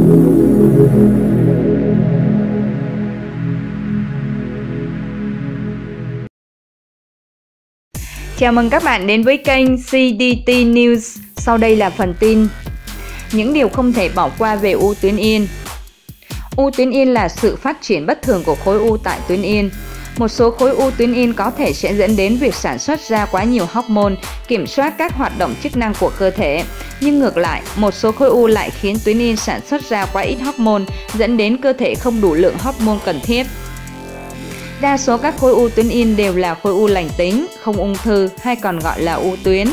Chào mừng các bạn đến với kênh CDT News. Sau đây là phần tin. Những điều không thể bỏ qua về u tuyến yên. U tuyến yên là sự phát triển bất thường của khối u tại tuyến yên. Một số khối u tuyến yên có thể sẽ dẫn đến việc sản xuất ra quá nhiều hormone, kiểm soát các hoạt động chức năng của cơ thể. Nhưng ngược lại, một số khối u lại khiến tuyến yên sản xuất ra quá ít hormone, dẫn đến cơ thể không đủ lượng hormone cần thiết. Đa số các khối u tuyến yên đều là khối u lành tính, không ung thư hay còn gọi là u tuyến.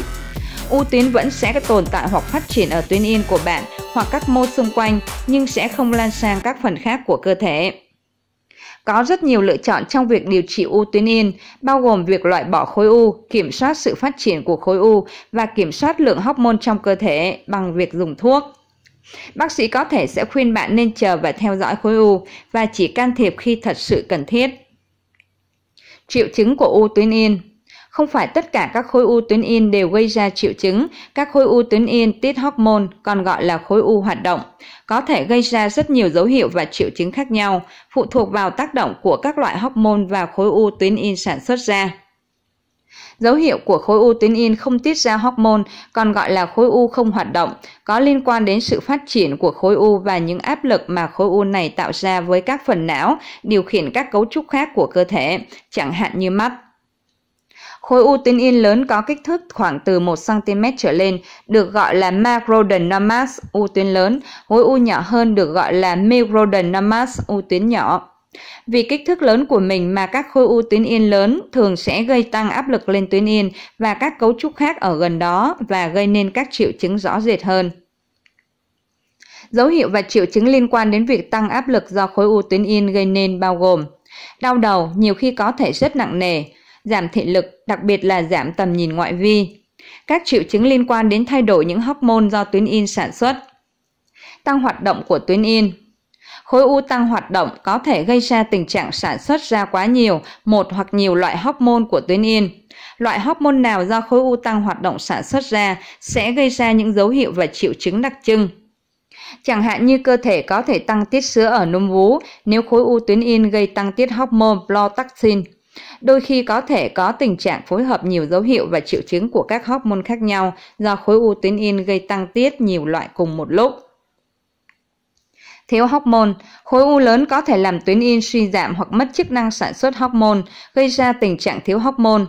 U tuyến vẫn sẽ tồn tại hoặc phát triển ở tuyến yên của bạn hoặc các mô xung quanh nhưng sẽ không lan sang các phần khác của cơ thể. Có rất nhiều lựa chọn trong việc điều trị u tuyến yên, bao gồm việc loại bỏ khối u, kiểm soát sự phát triển của khối u và kiểm soát lượng hormone trong cơ thể bằng việc dùng thuốc. Bác sĩ có thể sẽ khuyên bạn nên chờ và theo dõi khối u và chỉ can thiệp khi thật sự cần thiết. Triệu chứng của u tuyến yên không phải tất cả các khối u tuyến yên đều gây ra triệu chứng, các khối u tuyến yên tiết hormone còn gọi là khối u hoạt động, có thể gây ra rất nhiều dấu hiệu và triệu chứng khác nhau, phụ thuộc vào tác động của các loại hormone và khối u tuyến yên sản xuất ra. Dấu hiệu của khối u tuyến yên không tiết ra hormone, còn gọi là khối u không hoạt động, có liên quan đến sự phát triển của khối u và những áp lực mà khối u này tạo ra với các phần não, điều khiển các cấu trúc khác của cơ thể, chẳng hạn như mắt. Khối u tuyến yên lớn có kích thước khoảng từ 1cm trở lên được gọi là macrodenomas u tuyến lớn, khối u nhỏ hơn được gọi là microdenomas u tuyến nhỏ. Vì kích thước lớn của mình mà các khối u tuyến yên lớn thường sẽ gây tăng áp lực lên tuyến yên và các cấu trúc khác ở gần đó và gây nên các triệu chứng rõ rệt hơn. Dấu hiệu và triệu chứng liên quan đến việc tăng áp lực do khối u tuyến yên gây nên bao gồm đau đầu nhiều khi có thể rất nặng nề, giảm thị lực, đặc biệt là giảm tầm nhìn ngoại vi. Các triệu chứng liên quan đến thay đổi những hormone do tuyến in sản xuất. Tăng hoạt động của tuyến in Khối u tăng hoạt động có thể gây ra tình trạng sản xuất ra quá nhiều, một hoặc nhiều loại hormone của tuyến yên. Loại hormone nào do khối u tăng hoạt động sản xuất ra sẽ gây ra những dấu hiệu và triệu chứng đặc trưng. Chẳng hạn như cơ thể có thể tăng tiết sữa ở núm vú nếu khối u tuyến yên gây tăng tiết hormone prolactin. Đôi khi có thể có tình trạng phối hợp nhiều dấu hiệu và triệu chứng của các hormone khác nhau do khối u tuyến yên gây tăng tiết nhiều loại cùng một lúc. Thiếu hormone, khối u lớn có thể làm tuyến yên suy giảm hoặc mất chức năng sản xuất hormone, gây ra tình trạng thiếu hormone.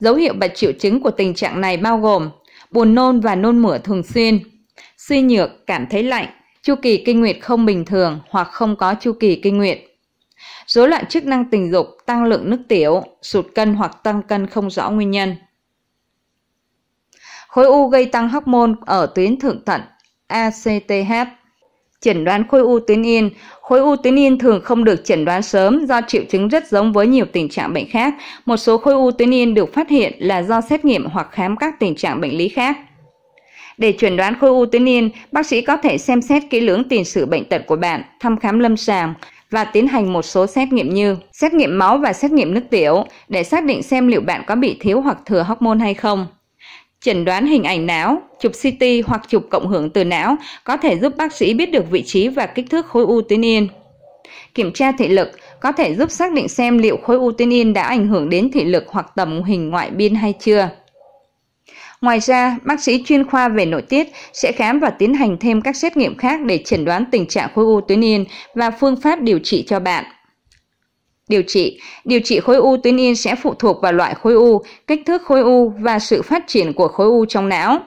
Dấu hiệu và triệu chứng của tình trạng này bao gồm buồn nôn và nôn mửa thường xuyên, suy nhược, cảm thấy lạnh, chu kỳ kinh nguyệt không bình thường hoặc không có chu kỳ kinh nguyệt rối loạn chức năng tình dục, tăng lượng nước tiểu, sụt cân hoặc tăng cân không rõ nguyên nhân. Khối u gây tăng hormone ở tuyến thượng thận ACTH e Chẩn đoán khối u tuyến yên Khối u tuyến yên thường không được chẩn đoán sớm do triệu chứng rất giống với nhiều tình trạng bệnh khác. Một số khối u tuyến yên được phát hiện là do xét nghiệm hoặc khám các tình trạng bệnh lý khác. Để chuẩn đoán khối u tuyến yên, bác sĩ có thể xem xét kỹ lưỡng tiền sử bệnh tật của bạn, thăm khám lâm sàng, và tiến hành một số xét nghiệm như xét nghiệm máu và xét nghiệm nước tiểu để xác định xem liệu bạn có bị thiếu hoặc thừa hormone hay không. Chẩn đoán hình ảnh não, chụp CT hoặc chụp cộng hưởng từ não có thể giúp bác sĩ biết được vị trí và kích thước khối u tuyến yên. Kiểm tra thị lực có thể giúp xác định xem liệu khối u tuyến yên đã ảnh hưởng đến thị lực hoặc tầm hình ngoại biên hay chưa. Ngoài ra, bác sĩ chuyên khoa về nội tiết sẽ khám và tiến hành thêm các xét nghiệm khác để chẩn đoán tình trạng khối u tuyến yên và phương pháp điều trị cho bạn. Điều trị Điều trị khối u tuyến yên sẽ phụ thuộc vào loại khối u, kích thước khối u và sự phát triển của khối u trong não.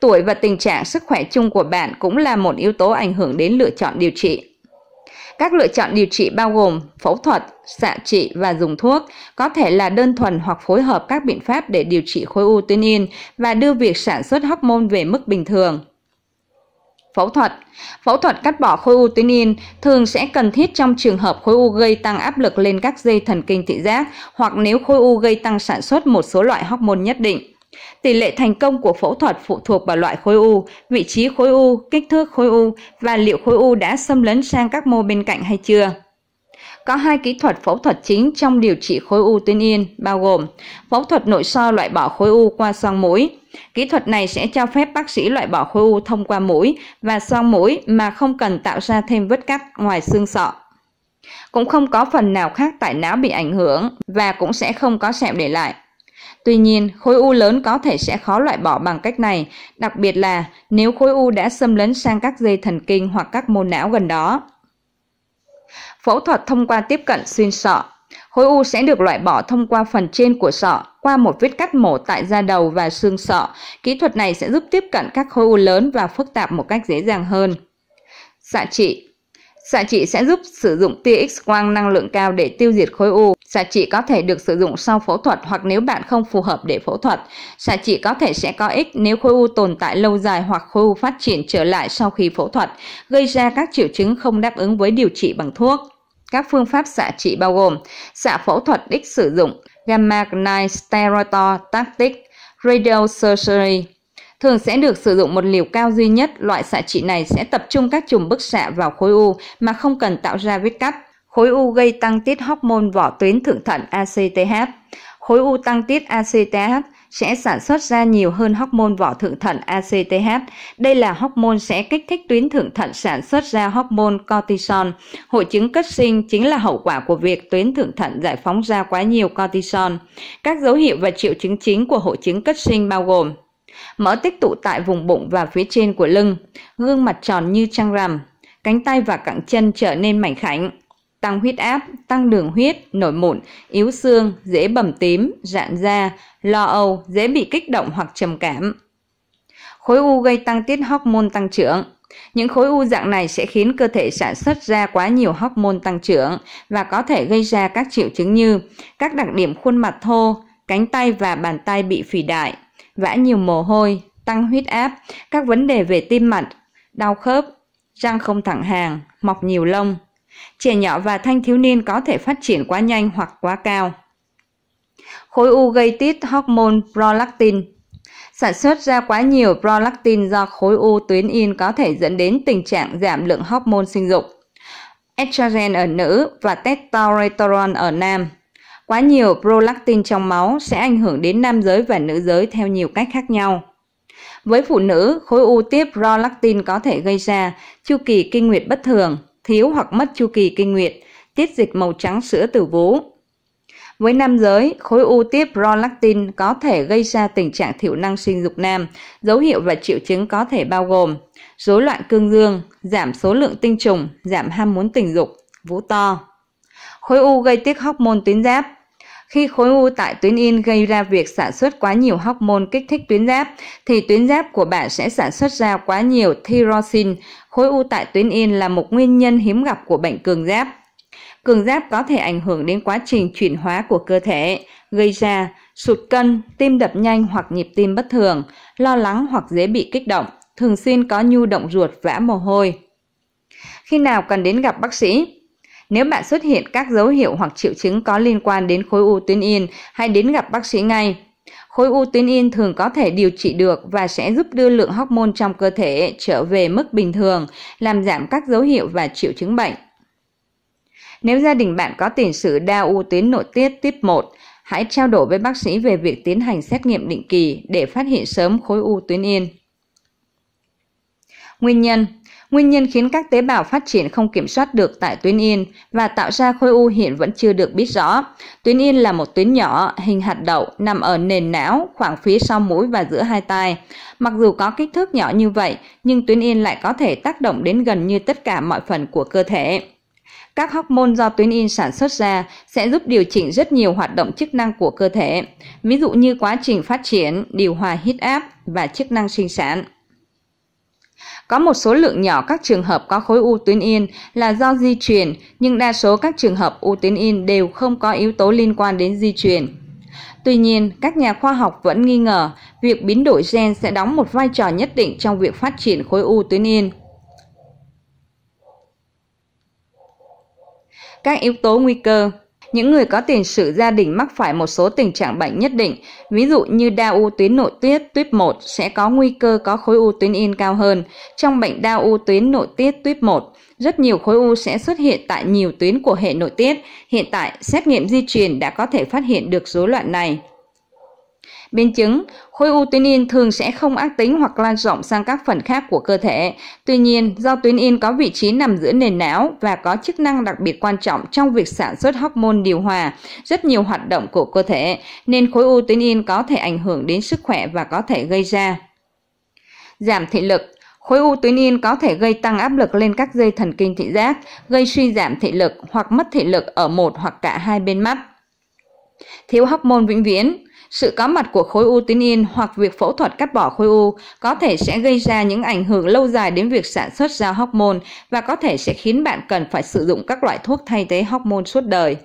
Tuổi và tình trạng sức khỏe chung của bạn cũng là một yếu tố ảnh hưởng đến lựa chọn điều trị. Các lựa chọn điều trị bao gồm phẫu thuật, xạ trị và dùng thuốc, có thể là đơn thuần hoặc phối hợp các biện pháp để điều trị khối u tuyến yên và đưa việc sản xuất hormone về mức bình thường. Phẫu thuật Phẫu thuật cắt bỏ khối u tuyến yên thường sẽ cần thiết trong trường hợp khối u gây tăng áp lực lên các dây thần kinh thị giác hoặc nếu khối u gây tăng sản xuất một số loại hormone nhất định. Tỷ lệ thành công của phẫu thuật phụ thuộc vào loại khối u, vị trí khối u, kích thước khối u và liệu khối u đã xâm lấn sang các mô bên cạnh hay chưa. Có hai kỹ thuật phẫu thuật chính trong điều trị khối u tuyến yên, bao gồm phẫu thuật nội soi loại bỏ khối u qua xoang mũi. Kỹ thuật này sẽ cho phép bác sĩ loại bỏ khối u thông qua mũi và xoang mũi mà không cần tạo ra thêm vết cắt ngoài xương sọ. Cũng không có phần nào khác tại não bị ảnh hưởng và cũng sẽ không có sẹo để lại. Tuy nhiên, khối u lớn có thể sẽ khó loại bỏ bằng cách này, đặc biệt là nếu khối u đã xâm lấn sang các dây thần kinh hoặc các mô não gần đó. Phẫu thuật thông qua tiếp cận xuyên sọ Khối u sẽ được loại bỏ thông qua phần trên của sọ, qua một vết cắt mổ tại da đầu và xương sọ. Kỹ thuật này sẽ giúp tiếp cận các khối u lớn và phức tạp một cách dễ dàng hơn. Xạ dạ trị xạ trị sẽ giúp sử dụng tia X quang năng lượng cao để tiêu diệt khối u. Xạ trị có thể được sử dụng sau phẫu thuật hoặc nếu bạn không phù hợp để phẫu thuật. Xạ trị có thể sẽ có ích nếu khối u tồn tại lâu dài hoặc khối u phát triển trở lại sau khi phẫu thuật, gây ra các triệu chứng không đáp ứng với điều trị bằng thuốc. Các phương pháp xạ trị bao gồm xạ phẫu thuật ít sử dụng, gamma knife steroid tactic, radio surgery, thường sẽ được sử dụng một liều cao duy nhất, loại xạ trị này sẽ tập trung các chùm bức xạ vào khối u mà không cần tạo ra vết cắt. Khối u gây tăng tiết hormone vỏ tuyến thượng thận ACTH. Khối u tăng tiết ACTH sẽ sản xuất ra nhiều hơn hormone vỏ thượng thận ACTH. Đây là hormone sẽ kích thích tuyến thượng thận sản xuất ra hormone cortisol. Hội chứng cất sinh chính là hậu quả của việc tuyến thượng thận giải phóng ra quá nhiều cortisol. Các dấu hiệu và triệu chứng chính của hội chứng cất sinh bao gồm Mỡ tích tụ tại vùng bụng và phía trên của lưng, gương mặt tròn như trăng rằm, cánh tay và cẳng chân trở nên mảnh khảnh. Tăng huyết áp, tăng đường huyết, nổi mụn, yếu xương, dễ bầm tím, rạn da, lo âu, dễ bị kích động hoặc trầm cảm. Khối u gây tăng tiết hormone tăng trưởng, những khối u dạng này sẽ khiến cơ thể sản xuất ra quá nhiều hormone tăng trưởng và có thể gây ra các triệu chứng như các đặc điểm khuôn mặt thô, cánh tay và bàn tay bị phì đại, vã nhiều mồ hôi, tăng huyết áp, các vấn đề về tim mạch, đau khớp, răng không thẳng hàng, mọc nhiều lông. Trẻ nhỏ và thanh thiếu niên có thể phát triển quá nhanh hoặc quá cao. Khối u gây tiết hormone prolactin Sản xuất ra quá nhiều prolactin do khối u tuyến yên có thể dẫn đến tình trạng giảm lượng hormone sinh dục estrogen ở nữ và testosterone ở nam. Quá nhiều prolactin trong máu sẽ ảnh hưởng đến nam giới và nữ giới theo nhiều cách khác nhau. Với phụ nữ, khối u tiếp prolactin có thể gây ra chu kỳ kinh nguyệt bất thường, thiếu hoặc mất chu kỳ kinh nguyệt, tiết dịch màu trắng sữa từ vú. Với nam giới, khối u tiếp prolactin có thể gây ra tình trạng thiểu năng sinh dục nam. Dấu hiệu và triệu chứng có thể bao gồm rối loạn cương dương, giảm số lượng tinh trùng, giảm ham muốn tình dục, vú to khối u gây tiết hormone tuyến giáp khi khối u tại tuyến yên gây ra việc sản xuất quá nhiều hormone kích thích tuyến giáp thì tuyến giáp của bạn sẽ sản xuất ra quá nhiều thyroxin khối u tại tuyến yên là một nguyên nhân hiếm gặp của bệnh cường giáp cường giáp có thể ảnh hưởng đến quá trình chuyển hóa của cơ thể gây ra sụt cân tim đập nhanh hoặc nhịp tim bất thường lo lắng hoặc dễ bị kích động thường xuyên có nhu động ruột vã mồ hôi khi nào cần đến gặp bác sĩ nếu bạn xuất hiện các dấu hiệu hoặc triệu chứng có liên quan đến khối u tuyến yên, hãy đến gặp bác sĩ ngay. Khối u tuyến yên thường có thể điều trị được và sẽ giúp đưa lượng hormone trong cơ thể trở về mức bình thường, làm giảm các dấu hiệu và triệu chứng bệnh. Nếu gia đình bạn có tiền sử đa u tuyến nội tiết tiếp 1, hãy trao đổi với bác sĩ về việc tiến hành xét nghiệm định kỳ để phát hiện sớm khối u tuyến yên. Nguyên nhân Nguyên nhân khiến các tế bào phát triển không kiểm soát được tại tuyến yên và tạo ra khối u hiện vẫn chưa được biết rõ. Tuyến yên là một tuyến nhỏ, hình hạt đậu, nằm ở nền não, khoảng phía sau mũi và giữa hai tai. Mặc dù có kích thước nhỏ như vậy, nhưng tuyến yên lại có thể tác động đến gần như tất cả mọi phần của cơ thể các hormone do tuyến yên sản xuất ra sẽ giúp điều chỉnh rất nhiều hoạt động chức năng của cơ thể, ví dụ như quá trình phát triển, điều hòa huyết áp và chức năng sinh sản. Có một số lượng nhỏ các trường hợp có khối u tuyến yên là do di truyền, nhưng đa số các trường hợp u tuyến yên đều không có yếu tố liên quan đến di truyền. Tuy nhiên, các nhà khoa học vẫn nghi ngờ việc biến đổi gen sẽ đóng một vai trò nhất định trong việc phát triển khối u tuyến yên. Các yếu tố nguy cơ những người có tiền sử gia đình mắc phải một số tình trạng bệnh nhất định, ví dụ như đa u tuyến nội tiết tuyếp 1 sẽ có nguy cơ có khối u tuyến yên cao hơn. Trong bệnh đa u tuyến nội tiết tuyếp 1, rất nhiều khối u sẽ xuất hiện tại nhiều tuyến của hệ nội tiết. Hiện tại, xét nghiệm di truyền đã có thể phát hiện được rối loạn này. Biến chứng, khối u tuyến yên thường sẽ không ác tính hoặc lan rộng sang các phần khác của cơ thể. Tuy nhiên, do tuyến yên có vị trí nằm giữa nền não và có chức năng đặc biệt quan trọng trong việc sản xuất hormone điều hòa, rất nhiều hoạt động của cơ thể, nên khối u tuyến yên có thể ảnh hưởng đến sức khỏe và có thể gây ra giảm thị lực Khối u tuyến yên có thể gây tăng áp lực lên các dây thần kinh thị giác, gây suy giảm thị lực hoặc mất thị lực ở một hoặc cả hai bên mắt. Thiếu hormone vĩnh viễn sự có mặt của khối u tuyến yên hoặc việc phẫu thuật cắt bỏ khối u có thể sẽ gây ra những ảnh hưởng lâu dài đến việc sản xuất ra hormone và có thể sẽ khiến bạn cần phải sử dụng các loại thuốc thay thế hormone suốt đời.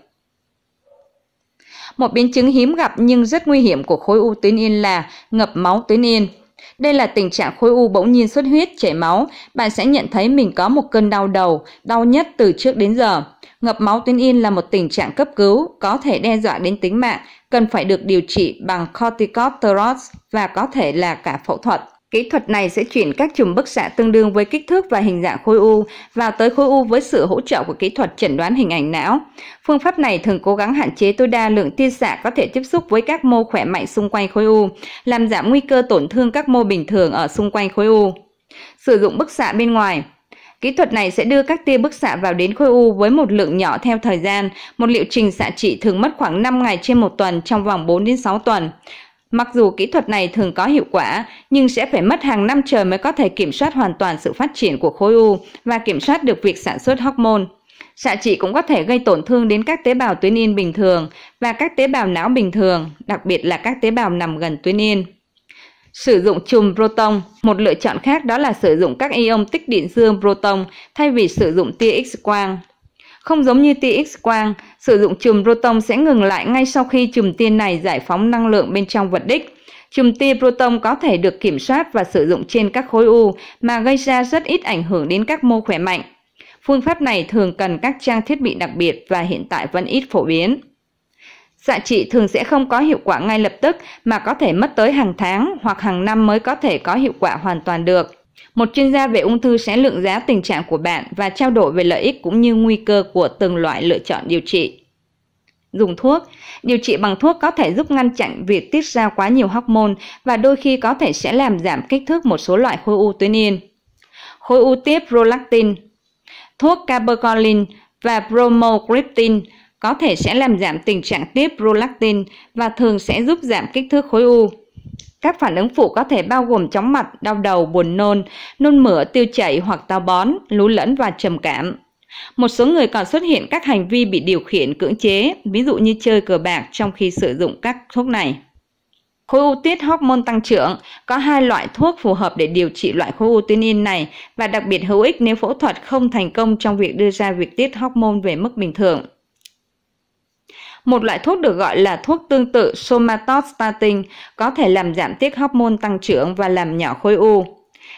Một biến chứng hiếm gặp nhưng rất nguy hiểm của khối u tuyến yên là ngập máu tuyến yên. Đây là tình trạng khối u bỗng nhiên xuất huyết, chảy máu, bạn sẽ nhận thấy mình có một cơn đau đầu, đau nhất từ trước đến giờ. Ngập máu tuyến yên là một tình trạng cấp cứu, có thể đe dọa đến tính mạng, cần phải được điều trị bằng corticosteroids và có thể là cả phẫu thuật. Kỹ thuật này sẽ chuyển các chùm bức xạ tương đương với kích thước và hình dạng khối u vào tới khối u với sự hỗ trợ của kỹ thuật chẩn đoán hình ảnh não. Phương pháp này thường cố gắng hạn chế tối đa lượng tia xạ có thể tiếp xúc với các mô khỏe mạnh xung quanh khối u, làm giảm nguy cơ tổn thương các mô bình thường ở xung quanh khối u. Sử dụng bức xạ bên ngoài Kỹ thuật này sẽ đưa các tia bức xạ vào đến khối u với một lượng nhỏ theo thời gian. Một liệu trình xạ trị thường mất khoảng 5 ngày trên một tuần trong vòng 4 đến 6 tuần. Mặc dù kỹ thuật này thường có hiệu quả, nhưng sẽ phải mất hàng năm trời mới có thể kiểm soát hoàn toàn sự phát triển của khối u và kiểm soát được việc sản xuất hormone. Xạ trị cũng có thể gây tổn thương đến các tế bào tuyến yên bình thường và các tế bào não bình thường, đặc biệt là các tế bào nằm gần tuyến yên. Sử dụng chùm proton, một lựa chọn khác đó là sử dụng các ion tích điện dương proton thay vì sử dụng tia X quang. Không giống như tia X quang, Sử dụng chùm proton sẽ ngừng lại ngay sau khi chùm tia này giải phóng năng lượng bên trong vật đích. Chùm tia proton có thể được kiểm soát và sử dụng trên các khối u mà gây ra rất ít ảnh hưởng đến các mô khỏe mạnh. Phương pháp này thường cần các trang thiết bị đặc biệt và hiện tại vẫn ít phổ biến. Xạ trị thường sẽ không có hiệu quả ngay lập tức mà có thể mất tới hàng tháng hoặc hàng năm mới có thể có hiệu quả hoàn toàn được. Một chuyên gia về ung thư sẽ lượng giá tình trạng của bạn và trao đổi về lợi ích cũng như nguy cơ của từng loại lựa chọn điều trị. Dùng thuốc Điều trị bằng thuốc có thể giúp ngăn chặn việc tiết ra quá nhiều hormone và đôi khi có thể sẽ làm giảm kích thước một số loại khối u tuyến yên. Khối u tiếp prolactin Thuốc cabercolin và promocryptin có thể sẽ làm giảm tình trạng tiếp prolactin và thường sẽ giúp giảm kích thước khối u. Các phản ứng phụ có thể bao gồm chóng mặt, đau đầu, buồn nôn, nôn mửa, tiêu chảy hoặc táo bón, lú lẫn và trầm cảm. Một số người còn xuất hiện các hành vi bị điều khiển cưỡng chế, ví dụ như chơi cờ bạc trong khi sử dụng các thuốc này. Khối u tiết hormone tăng trưởng có hai loại thuốc phù hợp để điều trị loại khối u tuyến yên này và đặc biệt hữu ích nếu phẫu thuật không thành công trong việc đưa ra việc tiết hormone về mức bình thường. Một loại thuốc được gọi là thuốc tương tự somatostatin có thể làm giảm tiết hormone tăng trưởng và làm nhỏ khối u.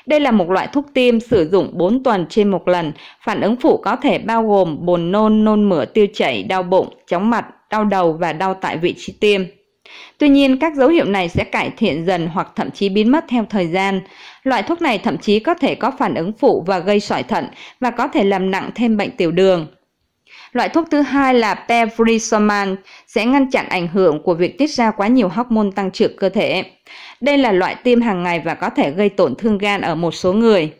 Đây là một loại thuốc tiêm sử dụng 4 tuần trên một lần. Phản ứng phụ có thể bao gồm buồn nôn, nôn mửa, tiêu chảy, đau bụng, chóng mặt, đau đầu và đau tại vị trí tiêm. Tuy nhiên, các dấu hiệu này sẽ cải thiện dần hoặc thậm chí biến mất theo thời gian. Loại thuốc này thậm chí có thể có phản ứng phụ và gây sỏi thận và có thể làm nặng thêm bệnh tiểu đường. Loại thuốc thứ hai là Pevrisoman sẽ ngăn chặn ảnh hưởng của việc tiết ra quá nhiều hormone tăng trưởng cơ thể. Đây là loại tiêm hàng ngày và có thể gây tổn thương gan ở một số người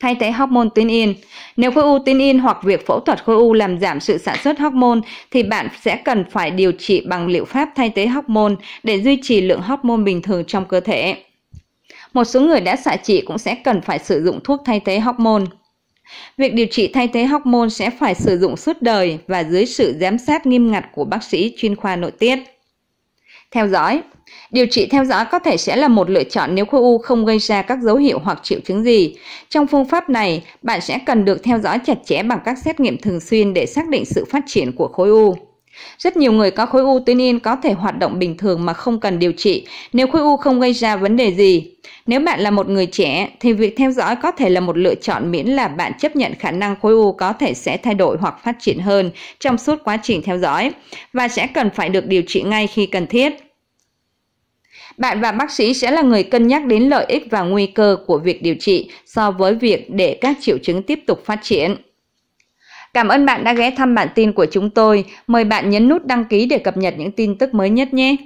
thay thế hormone tuyến yên. Nếu khối u tuyến yên hoặc việc phẫu thuật khối u làm giảm sự sản xuất hormone thì bạn sẽ cần phải điều trị bằng liệu pháp thay thế hormone để duy trì lượng hormone bình thường trong cơ thể. Một số người đã xạ trị cũng sẽ cần phải sử dụng thuốc thay thế hormone. Việc điều trị thay thế hormone sẽ phải sử dụng suốt đời và dưới sự giám sát nghiêm ngặt của bác sĩ chuyên khoa nội tiết. Theo dõi Điều trị theo dõi có thể sẽ là một lựa chọn nếu khối u không gây ra các dấu hiệu hoặc triệu chứng gì. Trong phương pháp này, bạn sẽ cần được theo dõi chặt chẽ bằng các xét nghiệm thường xuyên để xác định sự phát triển của khối u. Rất nhiều người có khối u tuyến yên có thể hoạt động bình thường mà không cần điều trị nếu khối u không gây ra vấn đề gì. Nếu bạn là một người trẻ thì việc theo dõi có thể là một lựa chọn miễn là bạn chấp nhận khả năng khối u có thể sẽ thay đổi hoặc phát triển hơn trong suốt quá trình theo dõi và sẽ cần phải được điều trị ngay khi cần thiết. Bạn và bác sĩ sẽ là người cân nhắc đến lợi ích và nguy cơ của việc điều trị so với việc để các triệu chứng tiếp tục phát triển. Cảm ơn bạn đã ghé thăm bản tin của chúng tôi. Mời bạn nhấn nút đăng ký để cập nhật những tin tức mới nhất nhé.